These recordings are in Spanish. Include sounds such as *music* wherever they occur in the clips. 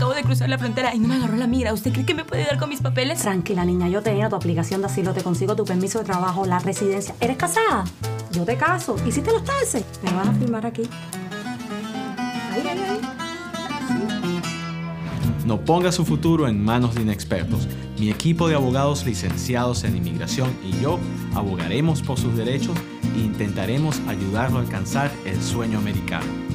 acabo de cruzar la frontera y no me agarró la mira. ¿Usted cree que me puede dar con mis papeles? Tranquila, niña, yo tenía tu aplicación de asilo, te consigo tu permiso de trabajo, la residencia. ¿Eres casada? Yo te caso. Y si ¿Hiciste los taxes? Me van a firmar aquí. No ponga su futuro en manos de inexpertos. Mi equipo de abogados licenciados en inmigración y yo abogaremos por sus derechos e intentaremos ayudarlo a alcanzar el sueño americano.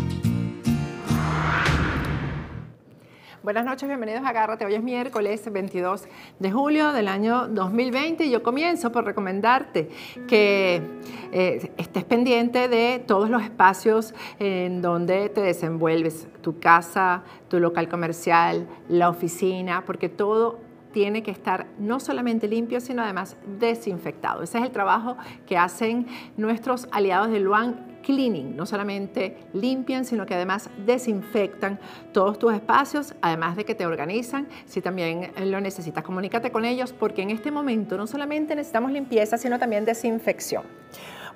Buenas noches, bienvenidos a Agárrate. Hoy es miércoles 22 de julio del año 2020 y yo comienzo por recomendarte que eh, estés pendiente de todos los espacios en donde te desenvuelves, tu casa, tu local comercial, la oficina, porque todo tiene que estar no solamente limpio, sino además desinfectado. Ese es el trabajo que hacen nuestros aliados de Luan cleaning. No solamente limpian, sino que además desinfectan todos tus espacios, además de que te organizan. Si también eh, lo necesitas, comunícate con ellos porque en este momento no solamente necesitamos limpieza, sino también desinfección.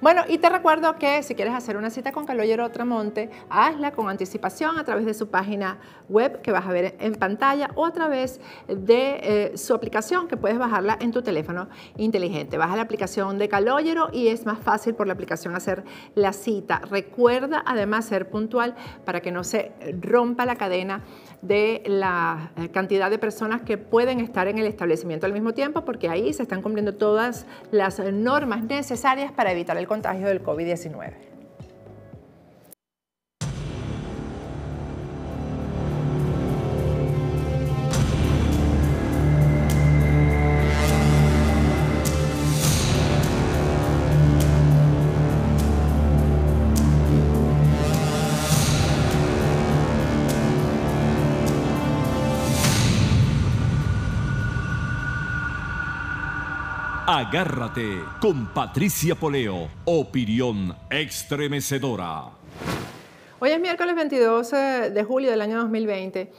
Bueno, y te recuerdo que si quieres hacer una cita con Caloyero Tramonte, hazla con anticipación a través de su página web que vas a ver en pantalla o a través de eh, su aplicación que puedes bajarla en tu teléfono inteligente. Baja la aplicación de Caloyero y es más fácil por la aplicación hacer la cita. Recuerda además ser puntual para que no se rompa la cadena de la eh, cantidad de personas que pueden estar en el establecimiento al mismo tiempo porque ahí se están cumpliendo todas las normas necesarias para evitar el contagio del COVID-19. Agárrate con Patricia Poleo, opinión extremecedora. Hoy es miércoles 22 eh, de julio del año 2020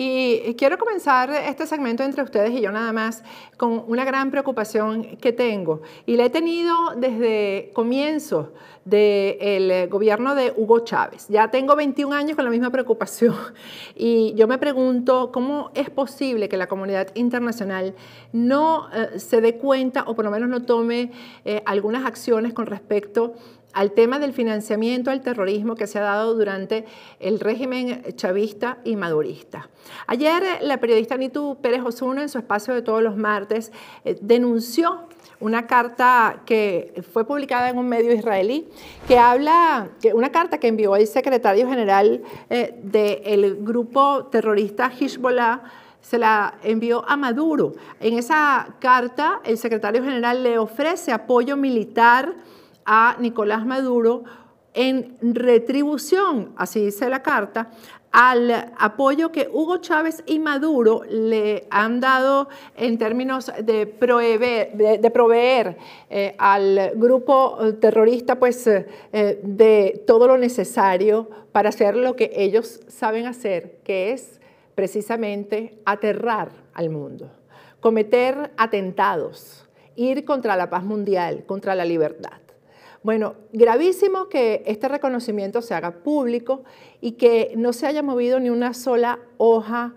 y quiero comenzar este segmento entre ustedes y yo nada más con una gran preocupación que tengo. Y la he tenido desde comienzos del gobierno de Hugo Chávez. Ya tengo 21 años con la misma preocupación. *laughs* Y yo me pregunto cómo es posible que la comunidad internacional no eh, se dé cuenta o por lo menos no tome eh, algunas acciones con respecto al tema del financiamiento al terrorismo que se ha dado durante el régimen chavista y madurista. Ayer eh, la periodista Nitu Pérez Osuna, en su espacio de todos los martes, eh, denunció una carta que fue publicada en un medio israelí, que habla, una carta que envió el secretario general eh, del grupo terrorista Hezbollah, se la envió a Maduro. En esa carta, el secretario general le ofrece apoyo militar a Nicolás Maduro en retribución, así dice la carta, al apoyo que Hugo Chávez y Maduro le han dado en términos de proveer, eh, al grupo terrorista pues, eh, de todo lo necesario para hacer lo que ellos saben hacer, que es precisamente aterrar al mundo, cometer atentados, ir contra la paz mundial, contra la libertad. Bueno, gravísimo que este reconocimiento se haga público y que no se haya movido ni una sola hoja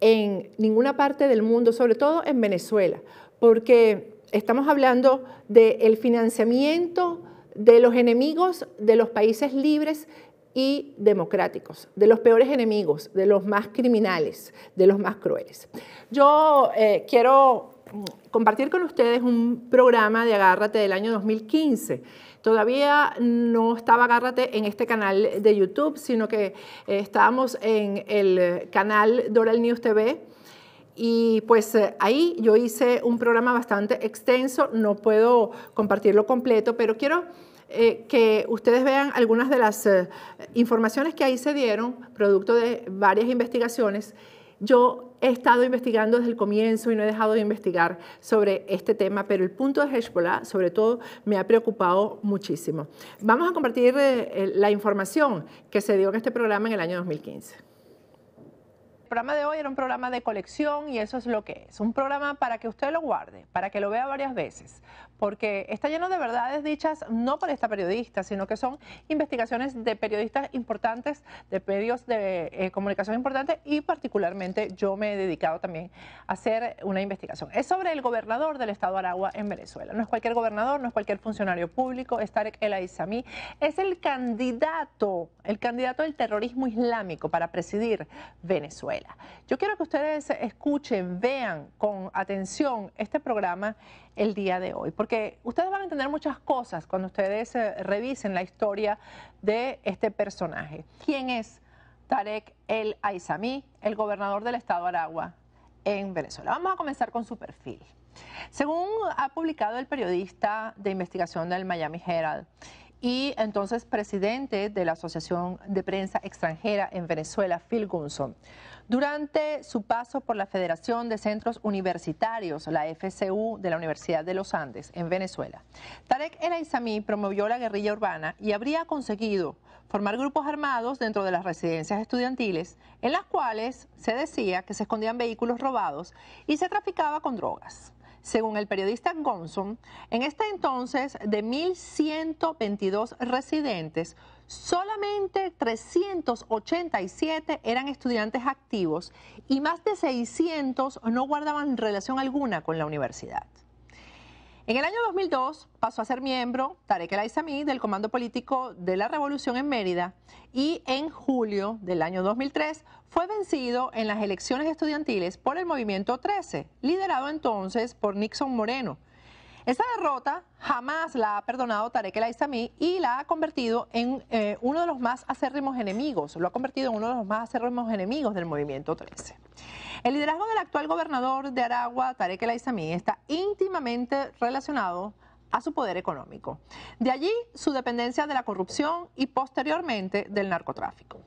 en ninguna parte del mundo, sobre todo en Venezuela, porque estamos hablando del financiamiento de los enemigos de los países libres y democráticos, de los peores enemigos, de los más criminales, de los más crueles. Yo eh, quiero mm, compartir con ustedes un programa de Agárrate del año 2015 Todavía no estaba Agárrate en este canal de YouTube, sino que eh, estábamos en el canal Doral News TV. Y pues eh, ahí yo hice un programa bastante extenso, no puedo compartirlo completo, pero quiero eh, que ustedes vean algunas de las informaciones que ahí se dieron, producto de varias investigaciones yo he estado investigando desde el comienzo y no he dejado de investigar sobre este tema, pero el punto de Hezbollah, sobre todo, me ha preocupado muchísimo. Vamos a compartir eh, la información que se dio en este programa en el año 2015. El programa de hoy era un programa de colección y eso es lo que es, un programa para que usted lo guarde, para que lo vea varias veces, porque está lleno de verdades dichas no por esta periodista, sino que son investigaciones de periodistas importantes, de medios de eh, comunicación importantes y particularmente yo me he dedicado también a hacer una investigación. Es sobre el gobernador del estado Aragua en Venezuela. No es cualquier gobernador, no es cualquier funcionario público, es Tarek El Aizami, es el candidato, el candidato del terrorismo islámico para presidir Venezuela. Yo quiero que ustedes escuchen, vean con atención este programa el día de hoy porque ustedes van a entender muchas cosas cuando ustedes eh, revisen la historia de este personaje. ¿Quién es Tarek El Aizami, el gobernador del estado Aragua en Venezuela? Vamos a comenzar con su perfil. Según ha publicado el periodista de investigación del Miami Herald, y entonces presidente de la Asociación de Prensa Extranjera en Venezuela, Phil Gunson. Durante su paso por la Federación de Centros Universitarios, la FCU de la Universidad de los Andes, en Venezuela, Tarek El promovió la guerrilla urbana y habría conseguido formar grupos armados dentro de las residencias estudiantiles, en las cuales se decía que se escondían vehículos robados y se traficaba con drogas. Según el periodista Gonson, en este entonces de 1.122 residentes, Solamente 387 eran estudiantes activos y más de 600 no guardaban relación alguna con la universidad. En el año 2002 pasó a ser miembro Tarek El del Comando Político de la Revolución en Mérida y en julio del año 2003 fue vencido en las elecciones estudiantiles por el Movimiento 13, liderado entonces por Nixon Moreno, esa derrota jamás la ha perdonado Tarek El Aissami y la ha convertido en eh, uno de los más acérrimos enemigos, lo ha convertido en uno de los más acérrimos enemigos del movimiento 13. El liderazgo del actual gobernador de Aragua, Tarek El Aissami, está íntimamente relacionado a su poder económico. De allí su dependencia de la corrupción y posteriormente del narcotráfico.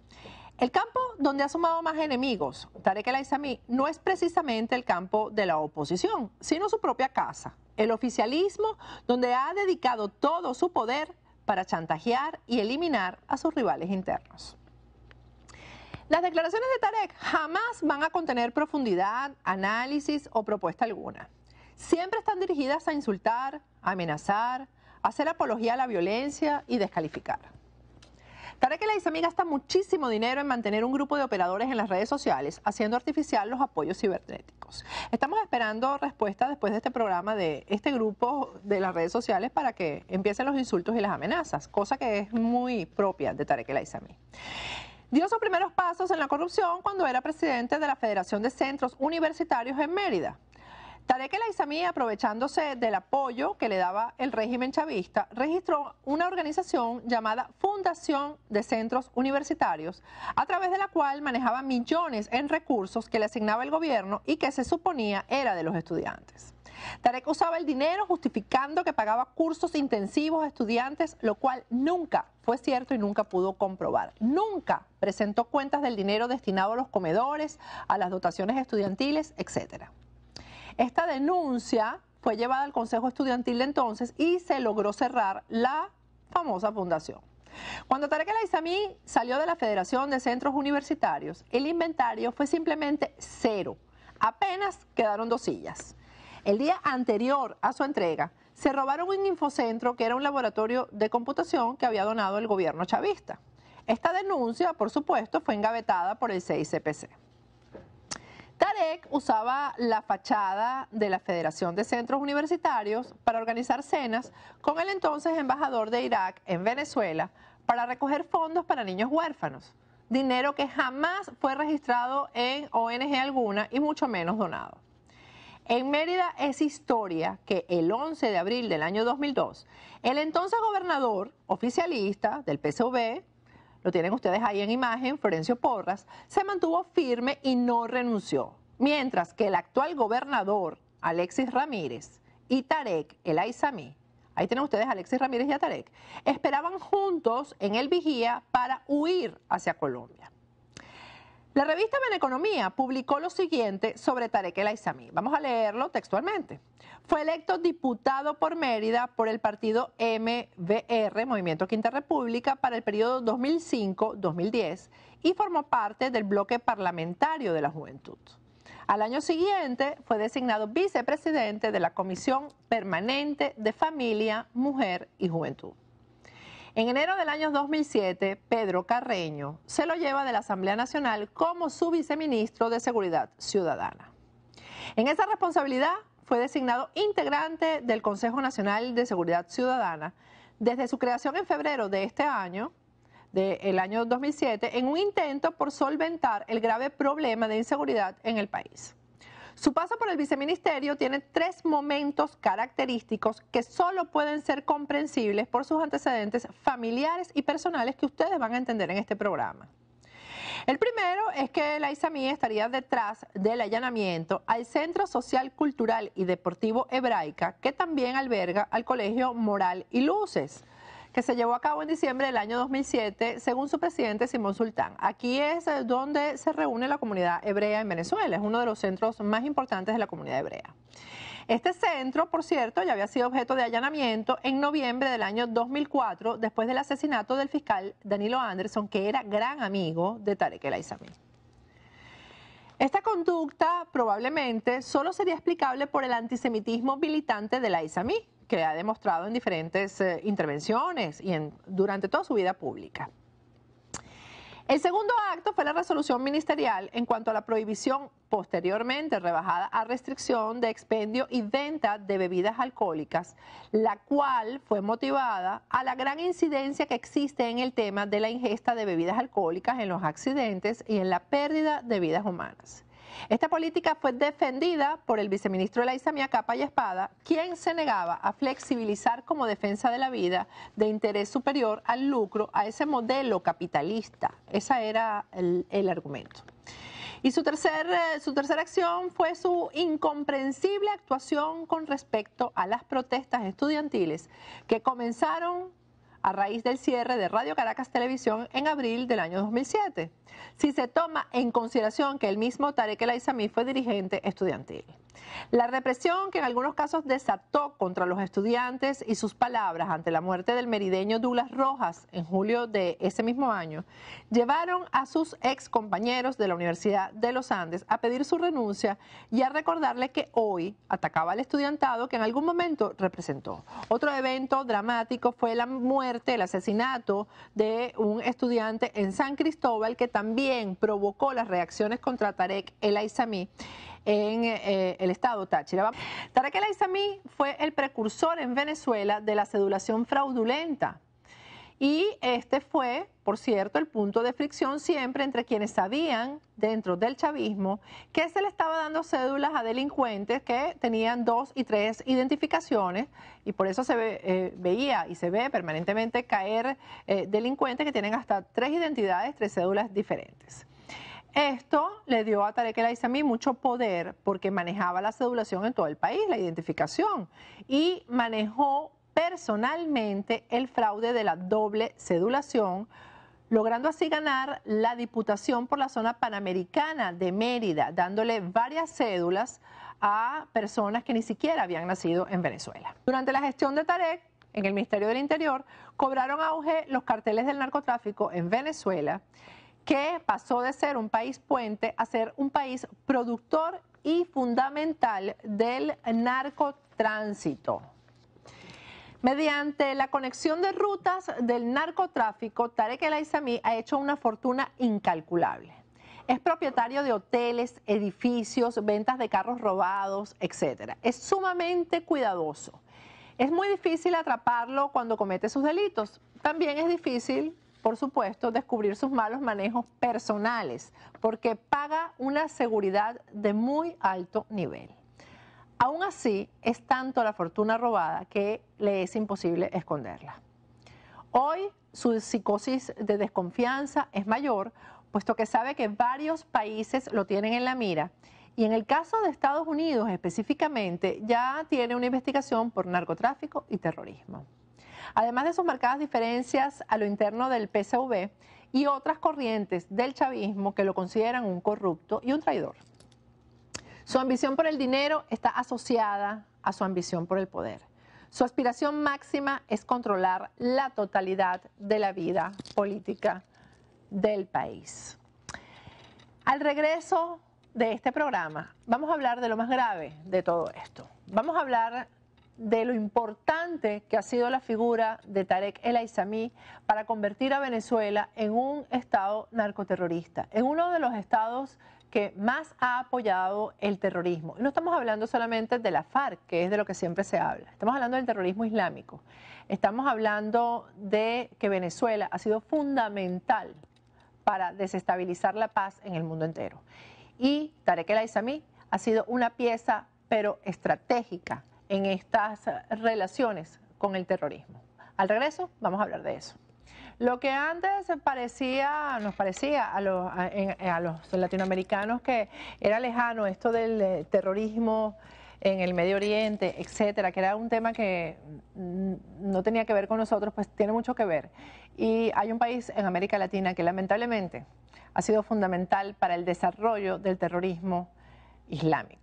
El campo donde ha sumado más enemigos, Tarek El Aissami, no es precisamente el campo de la oposición, sino su propia casa, el oficialismo, donde ha dedicado todo su poder para chantajear y eliminar a sus rivales internos. Las declaraciones de Tarek jamás van a contener profundidad, análisis o propuesta alguna. Siempre están dirigidas a insultar, amenazar, hacer apología a la violencia y descalificar. Tarek El gasta muchísimo dinero en mantener un grupo de operadores en las redes sociales, haciendo artificial los apoyos cibernéticos. Estamos esperando respuesta después de este programa de este grupo de las redes sociales para que empiecen los insultos y las amenazas, cosa que es muy propia de Tarek El Dio sus primeros pasos en la corrupción cuando era presidente de la Federación de Centros Universitarios en Mérida. Tarek El Aizamí, aprovechándose del apoyo que le daba el régimen chavista, registró una organización llamada Fundación de Centros Universitarios, a través de la cual manejaba millones en recursos que le asignaba el gobierno y que se suponía era de los estudiantes. Tarek usaba el dinero justificando que pagaba cursos intensivos a estudiantes, lo cual nunca fue cierto y nunca pudo comprobar. Nunca presentó cuentas del dinero destinado a los comedores, a las dotaciones estudiantiles, etcétera. Esta denuncia fue llevada al Consejo Estudiantil de entonces y se logró cerrar la famosa fundación. Cuando Tarek El salió de la Federación de Centros Universitarios, el inventario fue simplemente cero. Apenas quedaron dos sillas. El día anterior a su entrega, se robaron un infocentro que era un laboratorio de computación que había donado el gobierno chavista. Esta denuncia, por supuesto, fue engavetada por el CICPC. Tarek usaba la fachada de la Federación de Centros Universitarios para organizar cenas con el entonces embajador de Irak en Venezuela para recoger fondos para niños huérfanos, dinero que jamás fue registrado en ONG alguna y mucho menos donado. En Mérida es historia que el 11 de abril del año 2002, el entonces gobernador oficialista del PSV, lo tienen ustedes ahí en imagen, Florencio Porras, se mantuvo firme y no renunció. Mientras que el actual gobernador, Alexis Ramírez, y Tarek El Aizami, ahí tienen ustedes Alexis Ramírez y a Tarek, esperaban juntos en el vigía para huir hacia Colombia. La revista Beneconomía publicó lo siguiente sobre Tarek El Aizami. Vamos a leerlo textualmente. Fue electo diputado por Mérida por el partido MVR, Movimiento Quinta República, para el periodo 2005-2010 y formó parte del bloque parlamentario de la juventud. Al año siguiente fue designado vicepresidente de la Comisión Permanente de Familia, Mujer y Juventud. En enero del año 2007, Pedro Carreño se lo lleva de la Asamblea Nacional como su viceministro de Seguridad Ciudadana. En esa responsabilidad fue designado integrante del Consejo Nacional de Seguridad Ciudadana desde su creación en febrero de este año del año 2007 en un intento por solventar el grave problema de inseguridad en el país. Su paso por el viceministerio tiene tres momentos característicos que solo pueden ser comprensibles por sus antecedentes familiares y personales que ustedes van a entender en este programa. El primero es que la ISAMI estaría detrás del allanamiento al Centro Social, Cultural y Deportivo Hebraica, que también alberga al Colegio Moral y Luces se llevó a cabo en diciembre del año 2007, según su presidente Simón Sultán. Aquí es eh, donde se reúne la comunidad hebrea en Venezuela, es uno de los centros más importantes de la comunidad hebrea. Este centro, por cierto, ya había sido objeto de allanamiento en noviembre del año 2004, después del asesinato del fiscal Danilo Anderson, que era gran amigo de Tarek El Aizami. Esta conducta probablemente solo sería explicable por el antisemitismo militante la Aizami, que ha demostrado en diferentes eh, intervenciones y durante toda su vida pública. El segundo acto fue la resolución ministerial en cuanto a la prohibición posteriormente rebajada a restricción de expendio y venta de bebidas alcohólicas, la cual fue motivada a la gran incidencia que existe en el tema de la ingesta de bebidas alcohólicas en los accidentes y en la pérdida de vidas humanas. Esta política fue defendida por el viceministro de la Isamía capa y espada, quien se negaba a flexibilizar como defensa de la vida de interés superior al lucro a ese modelo capitalista. Ese era el, argumento. Y su, tercer, eh, su tercera acción fue su incomprensible actuación con respecto a las protestas estudiantiles que comenzaron a raíz del cierre de Radio Caracas Televisión en abril del año 2007, si se toma en consideración que el mismo Tarek El fue dirigente estudiantil. La represión que en algunos casos desató contra los estudiantes y sus palabras ante la muerte del merideño Douglas Rojas en julio de ese mismo año llevaron a sus ex compañeros de la Universidad de los Andes a pedir su renuncia y a recordarle que hoy atacaba al estudiantado que en algún momento representó. Otro evento dramático fue la muerte, el asesinato de un estudiante en San Cristóbal que también provocó las reacciones contra Tarek El Aizami en eh, el estado Táchira. Tarakela Isamí fue el precursor en Venezuela de la cedulación fraudulenta. Y este fue, por cierto, el punto de fricción siempre entre quienes sabían dentro del chavismo que se le estaba dando cédulas a delincuentes que tenían dos y tres identificaciones y por eso se eh, veía y se ve permanentemente caer eh, delincuentes que tienen hasta tres identidades, tres cédulas diferentes. Esto le dio a Tarek El Aysami mucho poder porque manejaba la sedulación en todo el país, la identificación, y manejó personalmente el fraude de la doble sedulación, logrando así ganar la diputación por la zona panamericana de Mérida, dándole varias cédulas a personas que ni siquiera habían nacido en Venezuela. Durante la gestión de Tarek, en el Ministerio del Interior, cobraron auge los carteles del narcotráfico en Venezuela que pasó de ser un país puente a ser un país productor y fundamental del narcotránsito. Mediante la conexión de rutas del narcotráfico, Tarek El Aizami ha hecho una fortuna incalculable. Es propietario de hoteles, edificios, ventas de carros robados, etc. Es sumamente cuidadoso. Es muy difícil atraparlo cuando comete sus delitos. También es difícil por supuesto, descubrir sus malos manejos personales, porque paga una seguridad de muy alto nivel. Aún así, es tanto la fortuna robada que le es imposible esconderla. Hoy su psicosis de desconfianza es mayor, puesto que sabe que varios países lo tienen en la mira. Y en el caso de Estados Unidos específicamente, ya tiene una investigación por narcotráfico y terrorismo. Además de sus marcadas diferencias a lo interno del PSV y otras corrientes del chavismo que lo consideran un corrupto y un traidor. Su ambición por el dinero está asociada a su ambición por el poder. Su aspiración máxima es controlar la totalidad de la vida política del país. Al regreso de este programa, vamos a hablar de lo más grave de todo esto. Vamos a hablar de lo importante que ha sido la figura de Tarek El Aizami para convertir a Venezuela en un estado narcoterrorista, en uno de los estados que más ha apoyado el terrorismo. no estamos hablando solamente de la FARC, que es de lo que siempre se habla. Estamos hablando del terrorismo islámico. Estamos hablando de que Venezuela ha sido fundamental para desestabilizar la paz en el mundo entero. Y Tarek El Aizami ha sido una pieza, pero estratégica, en estas relaciones con el terrorismo. Al regreso vamos a hablar de eso. Lo que antes parecía, nos parecía a los, a los latinoamericanos que era lejano esto del eh, terrorismo en el Medio Oriente, etcétera, que era un tema que mm, no tenía que ver con nosotros, pues tiene mucho que ver. Y hay un país en América Latina que lamentablemente ha sido fundamental para el desarrollo del terrorismo islámico.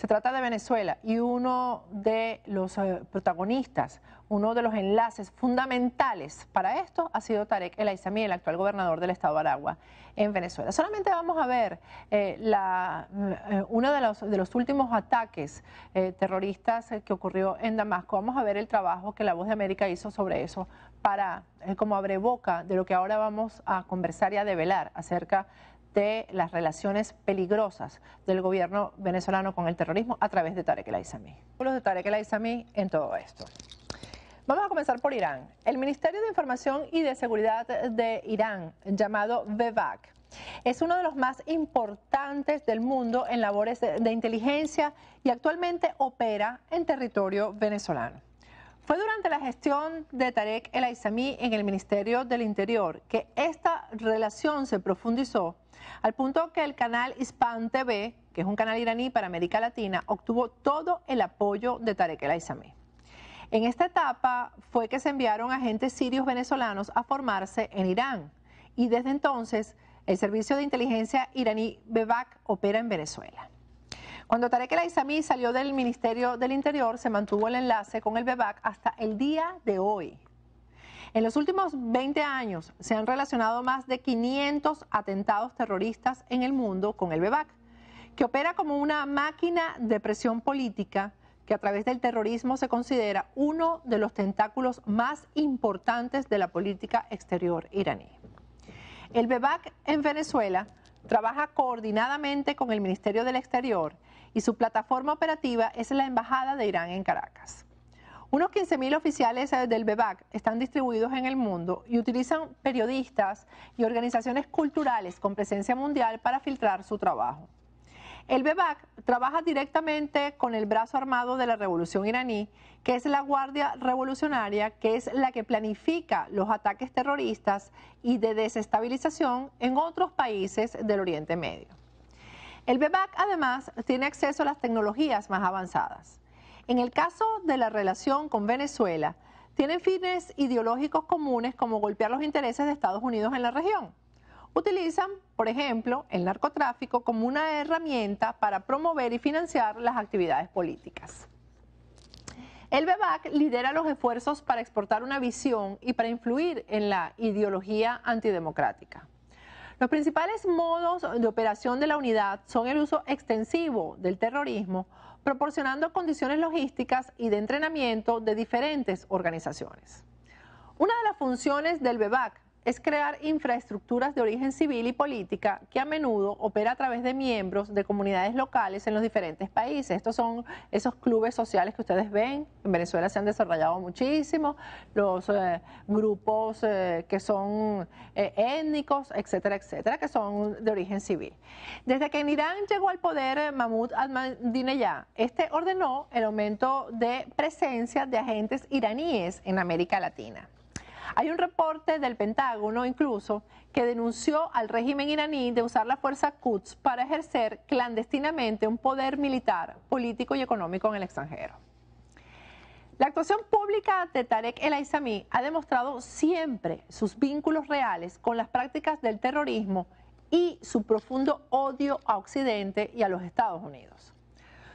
Se trata de Venezuela y uno de los eh, protagonistas, uno de los enlaces fundamentales para esto ha sido Tarek El Aizami, el actual gobernador del estado de Aragua en Venezuela. Solamente vamos a ver eh, eh, uno de los, de los, últimos ataques terroristas que ocurrió en Damasco. Vamos a ver el trabajo que la Voz de América hizo sobre eso para, como abre boca de lo que ahora vamos a conversar y a develar acerca de las relaciones peligrosas del gobierno venezolano con el terrorismo a través de Tarek el Aizami. Los de Tarek el en todo esto. Vamos a comenzar por Irán. El Ministerio de Información y de Seguridad de Irán, llamado VEVAC, es uno de los más importantes del mundo en labores de, inteligencia y actualmente opera en territorio venezolano. Fue durante la gestión de Tarek El Aizami en el Ministerio del Interior que esta relación se profundizó al punto que el canal Hispan TV, que es un canal iraní para América Latina, obtuvo todo el apoyo de Tarek El En esta etapa fue que se enviaron agentes sirios venezolanos a formarse en Irán y desde entonces el servicio de inteligencia iraní BEVAC opera en Venezuela. Cuando Tarek El salió del Ministerio del Interior, se mantuvo el enlace con el BEVAC hasta el día de hoy, en los últimos 20 años se han relacionado más de 500 atentados terroristas en el mundo con el BEVAC, que opera como una máquina de presión política que a través del terrorismo se considera uno de los tentáculos más importantes de la política exterior iraní. El BEVAC en Venezuela trabaja coordinadamente con el Ministerio del Exterior y su plataforma operativa es la Embajada de Irán en Caracas. Unos 15.000 oficiales eh, del BEBAC están distribuidos en el mundo y utilizan periodistas y organizaciones culturales con presencia mundial para filtrar su trabajo. El BEBAC trabaja directamente con el brazo armado de la revolución iraní, que es la Guardia Revolucionaria, que es la que planifica los ataques terroristas y de desestabilización en otros países del Oriente Medio. El BEBAC además tiene acceso a las tecnologías más avanzadas. En el caso de la relación con Venezuela, tienen fines ideológicos comunes como golpear los intereses de Estados Unidos en la región. Utilizan, por ejemplo, el narcotráfico como una herramienta para promover y financiar las actividades políticas. El BEBAC lidera los esfuerzos para exportar una visión y para influir en la ideología antidemocrática. Los principales modos de operación de la unidad son el uso extensivo del terrorismo proporcionando condiciones logísticas y de entrenamiento de diferentes organizaciones. Una de las funciones del BEVAC es crear infraestructuras de origen civil y política que a menudo opera a través de miembros de comunidades locales en los diferentes países. Estos son esos clubes sociales que ustedes ven. En Venezuela se han desarrollado muchísimo, los eh, grupos eh, que son eh, étnicos, etcétera, etcétera, que son de origen civil. Desde que en Irán llegó al poder Mahmoud Ahmadinejad, este ordenó el aumento de presencia de agentes iraníes en América Latina. Hay un reporte del Pentágono incluso que denunció al régimen iraní de usar la fuerza Quds para ejercer clandestinamente un poder militar, político y económico en el extranjero. La actuación pública de Tarek El Aissami ha demostrado siempre sus vínculos reales con las prácticas del terrorismo y su profundo odio a Occidente y a los Estados Unidos.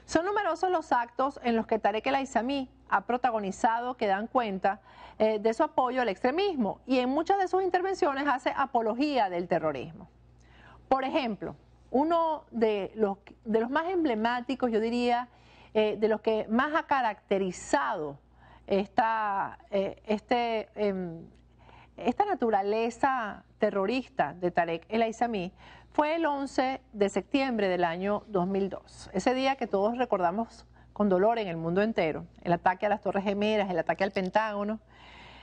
Son numerosos los actos en los que Tarek El Aissami ha protagonizado que dan cuenta eh, de su apoyo al extremismo y en muchas de sus intervenciones hace apología del terrorismo. Por ejemplo, uno de los, más emblemáticos, yo diría, eh, de los que más ha caracterizado esta, eh, este, em, naturaleza terrorista de Tarek El Aisami fue el 11 de septiembre del año 2002, ese día que todos recordamos con dolor en el mundo entero. El ataque a las Torres Gemelas, el ataque al Pentágono.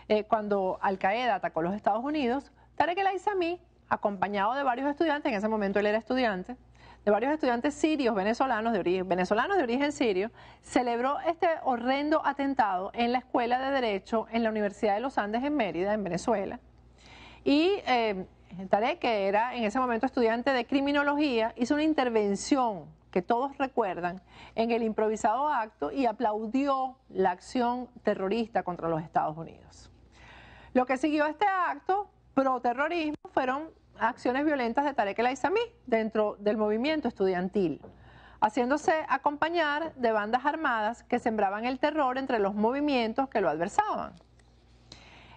Eh, cuando Al Qaeda atacó los Estados Unidos, Tarek el Aizami, acompañado de varios estudiantes, en ese momento él era estudiante, de varios estudiantes sirios venezolanos de origen, venezolanos de origen sirio, celebró este horrendo atentado en la Escuela de Derecho en la Universidad de los Andes en Mérida, en Venezuela. Y eh, Tarek, que era en ese momento estudiante de criminología, hizo una intervención que todos recuerdan, en el improvisado acto y aplaudió la acción terrorista contra los Estados Unidos. Lo que siguió a este acto pro-terrorismo fueron acciones violentas de Tarek el Aizami dentro del movimiento estudiantil, haciéndose acompañar de bandas armadas que sembraban el terror entre los movimientos que lo adversaban.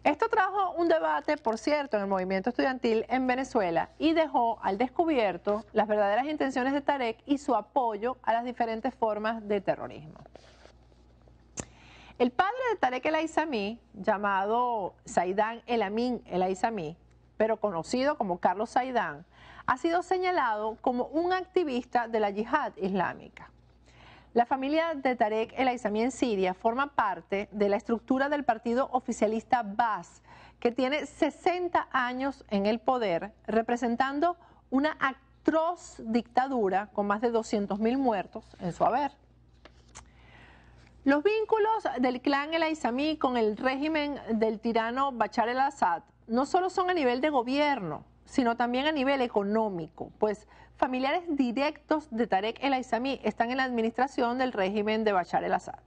Esto trajo un debate, por cierto, en el movimiento estudiantil en Venezuela y dejó al descubierto las verdaderas intenciones de Tarek y su apoyo a las diferentes formas de terrorismo. El padre de Tarek El Aizami, llamado Saidán El Amin El Aizami, pero conocido como Carlos Saidán, ha sido señalado como un activista de la yihad islámica. La familia de Tarek El Aizami en Siria forma parte de la estructura del partido oficialista Baas, que tiene 60 años en el poder, representando una atroz dictadura con más de 200.000 muertos en su haber. Los vínculos del clan El Aizami con el régimen del tirano Bachar el-Assad no solo son a nivel de gobierno, sino también a nivel económico, pues familiares directos de Tarek el Aissami están en la administración del régimen de Bachar el Assad.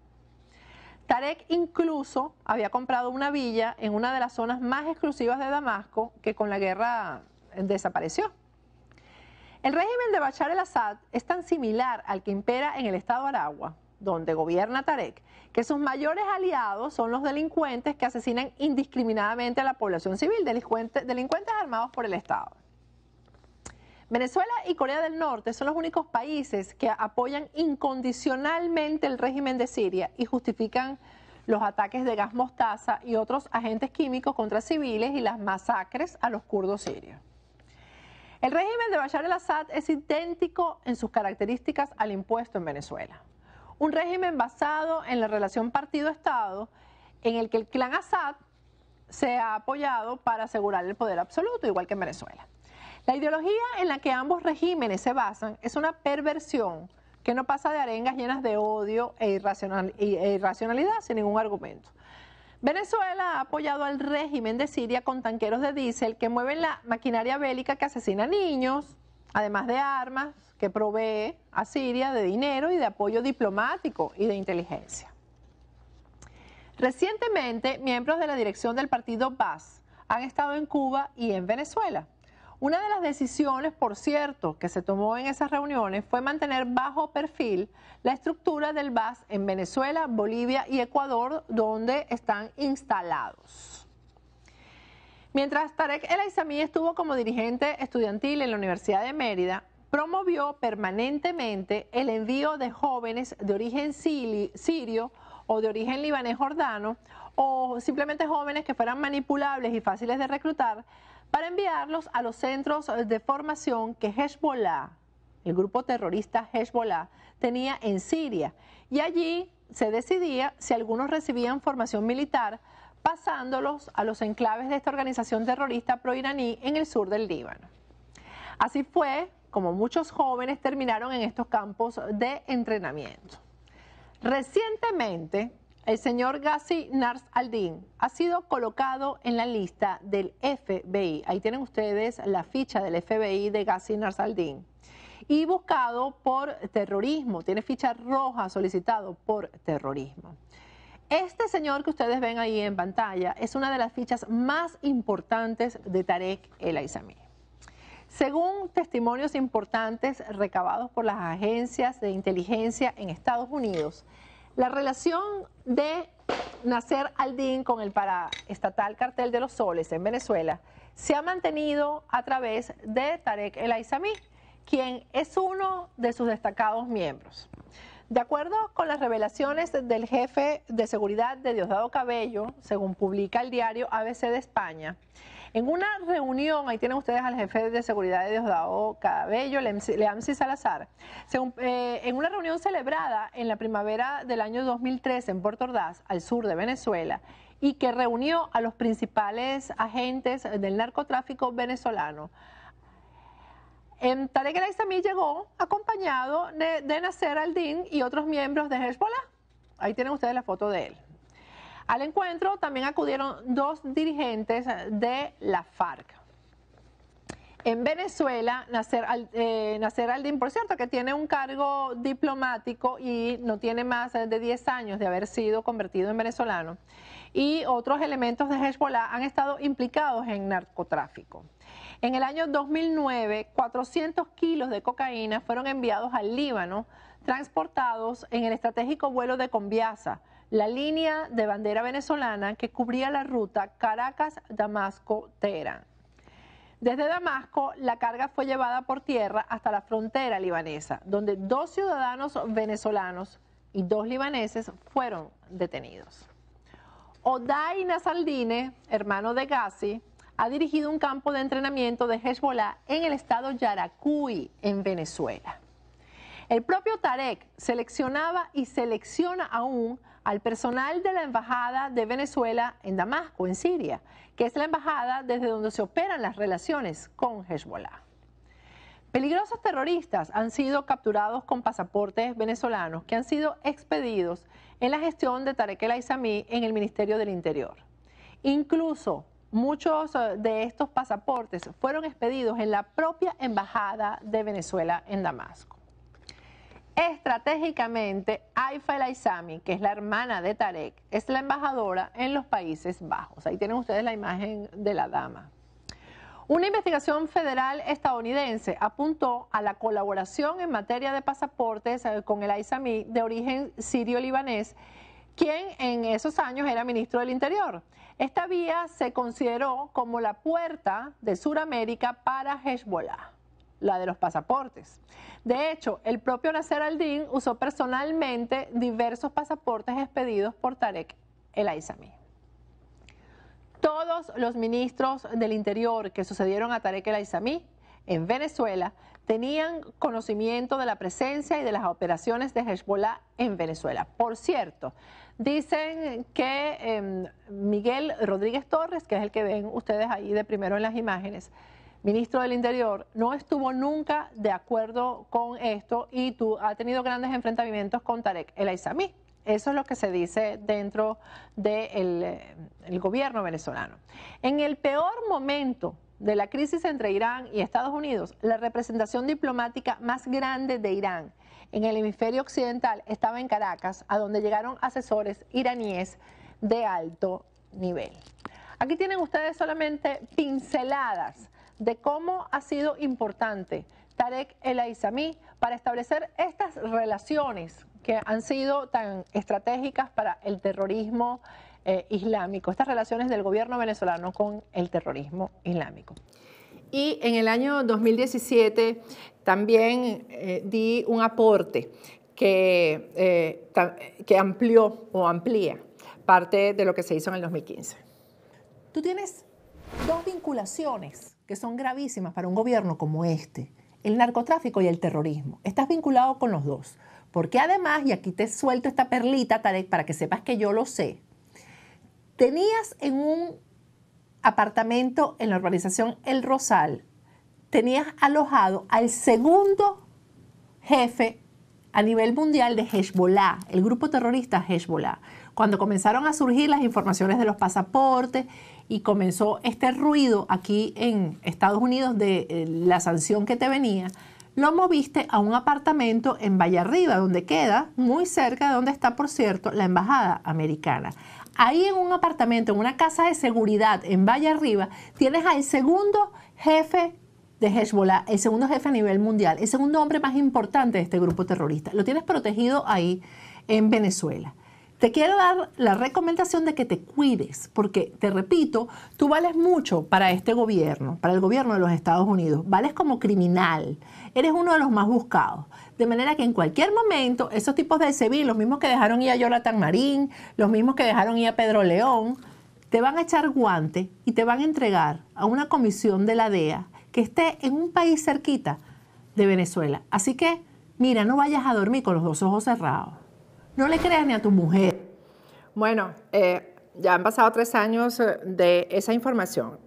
Tarek incluso había comprado una villa en una de las zonas más exclusivas de Damasco que con la guerra eh, desapareció. El régimen de Bachar el-Assad es tan similar al que impera en el Estado Aragua, donde gobierna Tarek, que sus mayores aliados son los delincuentes que asesinan indiscriminadamente a la población civil, delincuentes, armados por el Estado. Venezuela y Corea del Norte son los únicos países que apoyan incondicionalmente el régimen de Siria y justifican los ataques de gas mostaza y otros agentes químicos contra civiles y las masacres a los kurdos sirios. El régimen de Bashar al-Assad es idéntico en sus características al impuesto en Venezuela. Un régimen basado en la relación partido-Estado, en el que el clan Assad se ha apoyado para asegurar el poder absoluto, igual que en Venezuela. La ideología en la que ambos regímenes se basan es una perversión que no pasa de arengas llenas de odio e, e irracionalidad sin ningún argumento. Venezuela ha apoyado al régimen de Siria con tanqueros de diésel que mueven la maquinaria bélica que asesina niños, además de armas que provee a Siria de dinero y de apoyo diplomático y de inteligencia. Recientemente, miembros de la dirección del partido BAS han estado en Cuba y en Venezuela. Una de las decisiones, por cierto, que se tomó en esas reuniones fue mantener bajo perfil la estructura del BAS en Venezuela, Bolivia y Ecuador, donde están instalados. Mientras Tarek El Aizamí estuvo como dirigente estudiantil en la Universidad de Mérida, promovió permanentemente el envío de jóvenes de origen sirio o de origen libanés jordano o simplemente jóvenes que fueran manipulables y fáciles de reclutar para enviarlos a los centros de formación que Hezbollah, el grupo terrorista Hezbollah, tenía en Siria. Y allí se decidía si algunos recibían formación militar pasándolos a los enclaves de esta organización terrorista proiraní en el sur del Líbano. Así fue como muchos jóvenes terminaron en estos campos de entrenamiento. Recientemente, el señor Ghazi Nars din ha sido colocado en la lista del FBI. Ahí tienen ustedes la ficha del FBI de Gassi Nars din Y buscado por terrorismo, tiene ficha roja solicitado por terrorismo. Este señor que ustedes ven ahí en pantalla es una de las fichas más importantes de Tarek El Aizami. Según testimonios importantes recabados por las agencias de inteligencia en Estados Unidos, la relación de al-Din con el paraestatal Cartel de los Soles en Venezuela se ha mantenido a través de Tarek El Aizami, quien es uno de sus destacados miembros. De acuerdo con las revelaciones del jefe de seguridad de Diosdado Cabello, según publica el diario ABC de España, en una reunión, ahí tienen ustedes al jefe de seguridad de Diosdado Cabello, Leamsi Salazar, eh, en una reunión celebrada en la primavera del año 2013 en Puerto Ordaz, al sur de Venezuela, y que reunió a los principales agentes del narcotráfico venezolano, en Tarek también llegó acompañado de, Nasser al-Din y otros miembros de Hezbollah. Ahí tienen ustedes la foto de él. Al encuentro también acudieron dos dirigentes de la FARC. En Venezuela, Nasser, eh, Aldin, por cierto, que tiene un cargo diplomático y no tiene más de 10 años de haber sido convertido en venezolano, y otros elementos de Hezbollah han estado implicados en narcotráfico. En el año 2009, 400 kilos de cocaína fueron enviados al Líbano, transportados en el estratégico vuelo de Conviasa, la línea de bandera venezolana que cubría la ruta Caracas-Damasco-Teherán. Desde Damasco, la carga fue llevada por tierra hasta la frontera libanesa, donde dos ciudadanos venezolanos y dos libaneses fueron detenidos. Oday Nasaldine, hermano de Gassi, ha dirigido un campo de entrenamiento de Hezbollah en el estado Yaracuy, en Venezuela. El propio Tarek seleccionaba y selecciona aún al personal de la Embajada de Venezuela en Damasco, en Siria, que es la embajada desde donde se operan las relaciones con Hezbollah. Peligrosos terroristas han sido capturados con pasaportes venezolanos que han sido expedidos en la gestión de Tarek El Aizami en el Ministerio del Interior. Incluso Muchos eh, de estos pasaportes fueron expedidos en la propia embajada de Venezuela en Damasco. Estratégicamente, Aifa El Aizami, que es la hermana de Tarek, es la embajadora en los Países Bajos. Ahí tienen ustedes la imagen de la dama. Una investigación federal estadounidense apuntó a la colaboración en materia de pasaportes eh, con el Aizami de origen sirio-libanés, quien en esos años era ministro del Interior. Esta vía se consideró como la puerta de Sudamérica para Hezbollah, la de los pasaportes. De hecho, el propio Nasser al-Din usó personalmente diversos pasaportes expedidos por Tarek el Aizami. Todos los ministros del Interior que sucedieron a Tarek el Aizami en Venezuela tenían conocimiento de la presencia y de las operaciones de Hezbollah en Venezuela. Por cierto, Dicen que em, Miguel Rodríguez Torres, que es el que ven ustedes ahí de primero en las imágenes, ministro del Interior, no estuvo nunca de acuerdo con esto y ha tenido grandes enfrentamientos con Tarek El Aizami. Eso es lo que se dice dentro del em, gobierno venezolano. En el peor momento de la crisis entre Irán y Estados Unidos, la representación diplomática más grande de Irán en el hemisferio occidental estaba en Caracas, a donde llegaron asesores iraníes de alto nivel. Aquí tienen ustedes solamente pinceladas de cómo ha sido importante Tarek El Aizami para establecer estas relaciones que han sido tan estratégicas para el terrorismo eh, islámico, estas relaciones del gobierno venezolano con el terrorismo islámico. Y en el año 2017 también eh, di un aporte que, eh, que amplió o amplía parte de lo que se hizo en el 2015. Tú tienes dos vinculaciones que son gravísimas para un gobierno como este, el narcotráfico y el terrorismo. Estás vinculado con los dos, porque además, y aquí te suelto esta perlita, Tarek, para que sepas que yo lo sé, tenías en un apartamento en la urbanización El Rosal, tenías alojado al segundo jefe a nivel mundial de Hezbollah, el grupo terrorista Hezbollah. Cuando comenzaron a surgir las informaciones de los pasaportes y comenzó este ruido aquí en Estados Unidos de eh, la sanción que te venía, lo moviste a un apartamento en Arriba, donde queda, muy cerca de donde está, por cierto, la embajada americana. Ahí en un apartamento, en una casa de seguridad en Valle Arriba, tienes al segundo jefe de Hezbollah, el segundo jefe a nivel mundial, el segundo hombre más importante de este grupo terrorista. Lo tienes protegido ahí en Venezuela te quiero dar la recomendación de que te cuides, porque te repito, tú vales mucho para este gobierno, para el gobierno de los Estados Unidos, vales como criminal, eres uno de los más buscados. De manera que en cualquier momento, esos tipos de Sevilla, los mismos que dejaron ir a Jonathan Marín, los mismos que dejaron ir a Pedro León, te van a echar guante y te van a entregar a una comisión de la DEA que esté en un país cerquita de Venezuela. Así que, mira, no vayas a dormir con los dos ojos cerrados. No le creas ni a tu mujer. Bueno, eh, ya han pasado tres años eh, de esa información.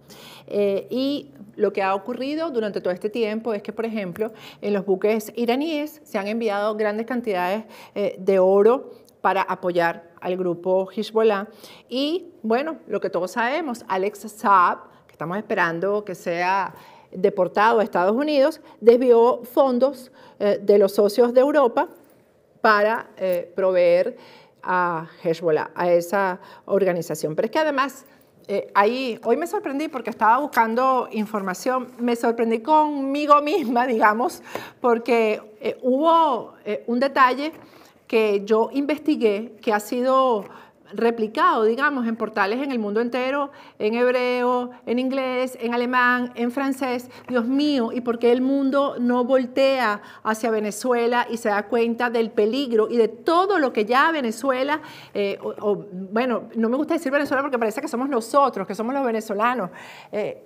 Eh, y lo que ha ocurrido durante todo este tiempo es que, por ejemplo, en los buques iraníes se han enviado grandes cantidades de oro para apoyar al grupo Hezbollah. Y bueno, lo que todos sabemos, Alex Saab, que estamos esperando que sea deportado a Estados Unidos, desvió fondos de los socios de Europa para eh, proveer a Hezbollah, a esa organización. Pero es que además, eh, ahí, hoy me sorprendí porque estaba buscando información, me sorprendí conmigo misma, *laughs* digamos, porque eh, hubo un detalle que yo investigué que ha sido replicado, digamos, en portales en el mundo entero, en hebreo, en inglés, en alemán, en francés. Dios mío, ¿y por qué el mundo no voltea hacia Venezuela y se da cuenta del peligro y de todo lo que ya Venezuela, eh, o, bueno, no me gusta decir Venezuela porque parece que somos nosotros, que somos los venezolanos, eh,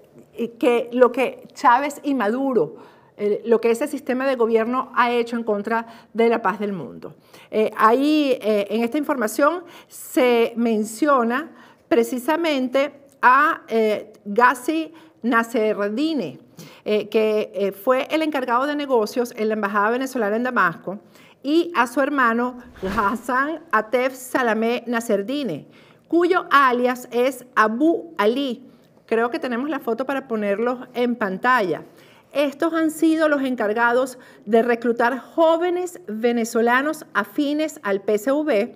que lo que Chávez y Maduro lo que ese sistema de gobierno ha hecho en contra de la paz del mundo. Eh, ahí eh, en esta información se menciona precisamente a eh, Gassi Naserdine, que fue el encargado de negocios en la Embajada Venezolana en Damasco, y a su hermano Hassan Atef Salamé Naserdine, cuyo alias es Abu Ali. Creo que tenemos la foto para ponerlo en pantalla. Estos han sido los encargados de reclutar jóvenes venezolanos afines al PSV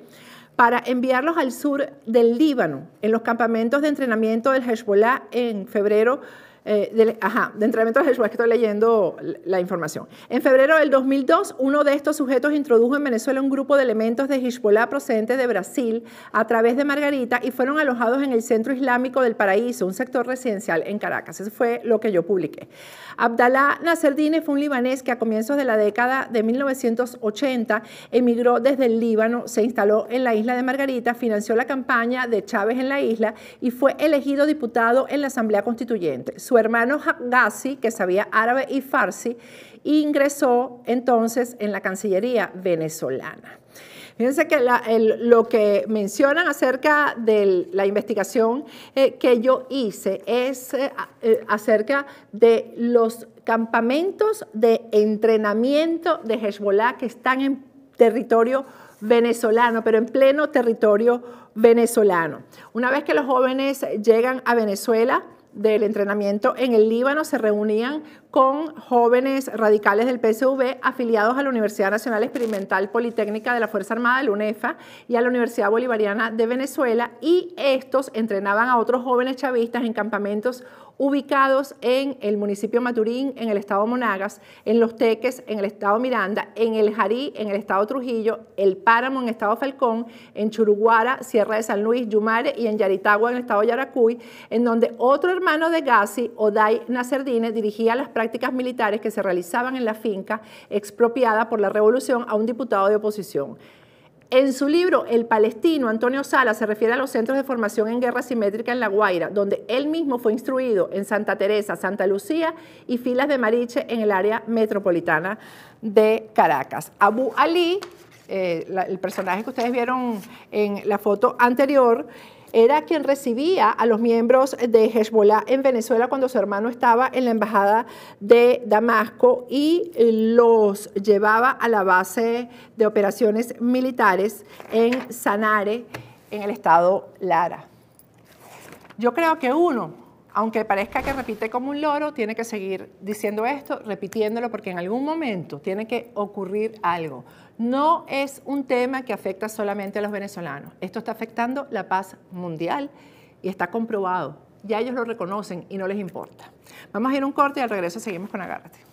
para enviarlos al sur del Líbano, en los campamentos de entrenamiento del Hezbollah en febrero eh, ajá, de entrenamiento de Jesús, que estoy leyendo la información. En febrero del 2002, uno de estos sujetos introdujo en Venezuela un grupo de elementos de Hezbollah procedentes de Brasil a través de Margarita y fueron alojados en el Centro Islámico del Paraíso, un sector residencial en Caracas. Eso fue lo que yo publiqué. Abdalá Naserdine fue un libanés que a comienzos de la década de 1980 emigró desde el Líbano, se instaló en la isla de Margarita, financió la campaña de Chávez en la isla y fue elegido diputado en la Asamblea Constituyente su hermano Ghazi, que sabía árabe y farsi, ingresó entonces en la Cancillería venezolana. Fíjense que lo que mencionan acerca de la investigación eh, que yo hice es eh, eh, acerca de los campamentos de entrenamiento de Hezbollah que están en territorio venezolano, pero en pleno territorio venezolano. Una vez que los jóvenes llegan a Venezuela, del entrenamiento en el Líbano se reunían con jóvenes radicales del PSV afiliados a la Universidad Nacional Experimental Politécnica de la Fuerza Armada, la UNEFA, y a la Universidad Bolivariana de Venezuela, y estos entrenaban a otros jóvenes chavistas en campamentos ubicados en el municipio Maturín, en el estado Monagas, en Los Teques, en el estado Miranda, en el Jarí, en el estado Trujillo, el Páramo, en el estado Falcón, en Churuguara, Sierra de San Luis, Yumare y en Yaritagua, en el estado Yaracuy, en donde otro hermano de Gassi, Oday Nacerdine, dirigía las prácticas militares que se realizaban en la finca expropiada por la revolución a un diputado de oposición. En su libro El Palestino, Antonio Sala se refiere a los centros de formación en guerra simétrica en La Guaira, donde él mismo fue instruido en Santa Teresa, Santa Lucía y Filas de Mariche en el área metropolitana de Caracas. Abu Ali, eh, el personaje que ustedes vieron en la foto anterior, era quien recibía a los miembros de Hezbollah en Venezuela cuando su hermano estaba en la embajada de Damasco y los llevaba a la base de operaciones militares en Sanare, en el estado Lara. Yo creo que uno, aunque parezca que repite como un loro, tiene que seguir diciendo esto, repitiéndolo, porque en algún momento tiene que ocurrir algo no es un tema que afecta solamente a los venezolanos. Esto está afectando la paz mundial y está comprobado. Ya ellos lo reconocen y no les importa. Vamos a ir a un corte y al regreso seguimos con Agárrate.